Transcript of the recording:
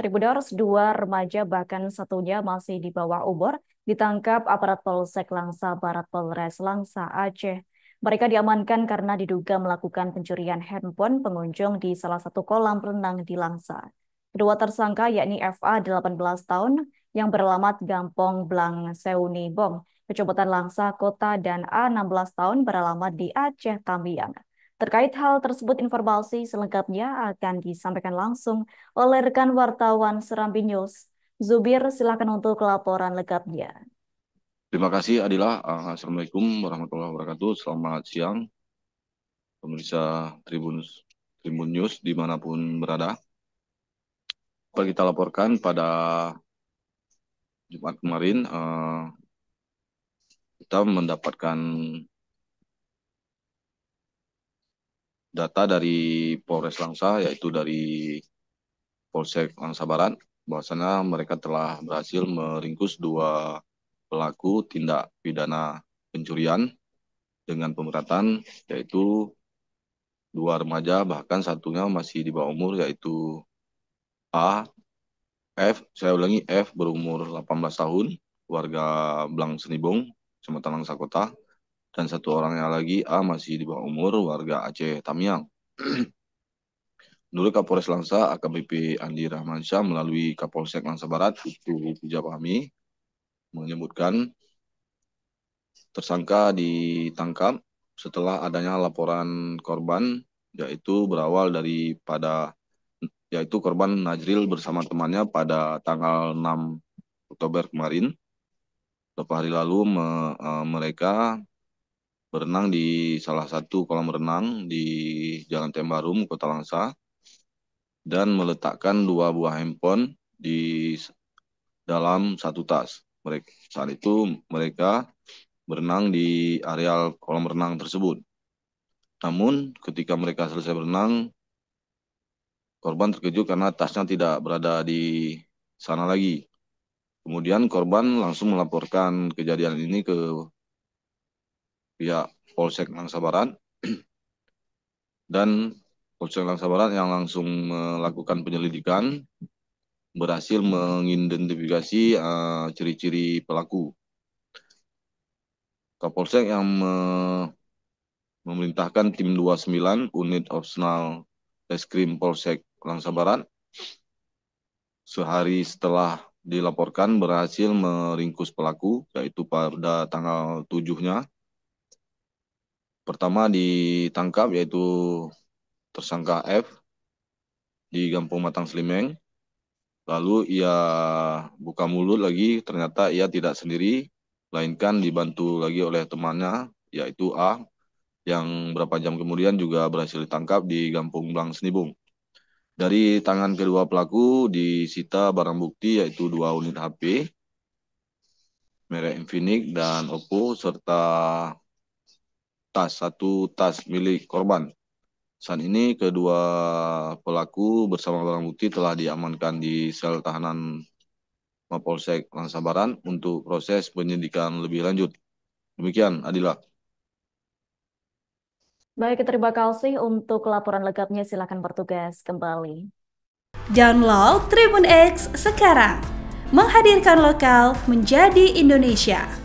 Tribuners dua remaja bahkan satunya masih di bawah umur ditangkap aparat Polsek Langsa Barat Polres Langsa Aceh. Mereka diamankan karena diduga melakukan pencurian handphone pengunjung di salah satu kolam renang di Langsa. Kedua tersangka yakni FA 18 tahun yang beralamat Gampong Blang Seuni Bong, Kecamatan Langsa Kota dan A 16 tahun beralamat di Aceh Tamiang. Terkait hal tersebut, informasi selengkapnya akan disampaikan langsung oleh rekan wartawan Serambi News. Zubir, silakan untuk laporan lengkapnya. Terima kasih Adila. Ah, Assalamualaikum warahmatullahi wabarakatuh. Selamat siang pemirsa Tribun Tribun News dimanapun berada. Apa kita laporkan pada Jumat kemarin uh, kita mendapatkan data dari Polres Langsa yaitu dari Polsek Langsa Barat bahwasanya mereka telah berhasil meringkus dua pelaku tindak pidana pencurian dengan pemberatan yaitu dua remaja bahkan satunya masih di bawah umur yaitu A F saya ulangi F berumur 18 tahun warga Blang Senibong Kecamatan Langsa Kota dan satu orangnya lagi A masih di bawah umur warga Aceh Tamiang. Menurut Kapolres Langsa AKBP Andi Rahmansyah melalui Kapolsek Langsa Barat itu Pujapami menyebutkan tersangka ditangkap setelah adanya laporan korban yaitu berawal dari pada yaitu korban Najril bersama temannya pada tanggal 6 Oktober kemarin beberapa hari lalu me, e, mereka berenang di salah satu kolam renang di Jalan Tembarum, Kota Langsa, dan meletakkan dua buah handphone di dalam satu tas. Mereka, saat itu mereka berenang di areal kolam renang tersebut. Namun ketika mereka selesai berenang, korban terkejut karena tasnya tidak berada di sana lagi. Kemudian korban langsung melaporkan kejadian ini ke pihak Polsek Langsabaran dan Polsek Langsabaran yang langsung melakukan penyelidikan berhasil mengidentifikasi eh, ciri-ciri uh, pelaku. Kapolsek yang me memerintahkan tim 29 unit opsional Reskrim Polsek Langsabaran sehari setelah dilaporkan berhasil meringkus pelaku yaitu pada tanggal 7 pertama ditangkap yaitu tersangka F di Gampung Matang Slimeng. Lalu ia buka mulut lagi, ternyata ia tidak sendiri, lainkan dibantu lagi oleh temannya, yaitu A, yang berapa jam kemudian juga berhasil ditangkap di Gampung Blang Senibung. Dari tangan kedua pelaku disita barang bukti yaitu dua unit HP, merek Infinix dan Oppo, serta tas, satu tas milik korban. Saat ini kedua pelaku bersama barang bukti telah diamankan di sel tahanan Mapolsek Langsabaran untuk proses penyidikan lebih lanjut. Demikian, Adila. Baik, terima kasih untuk laporan lengkapnya. Silakan bertugas kembali. Download Tribun X sekarang. Menghadirkan lokal menjadi Indonesia.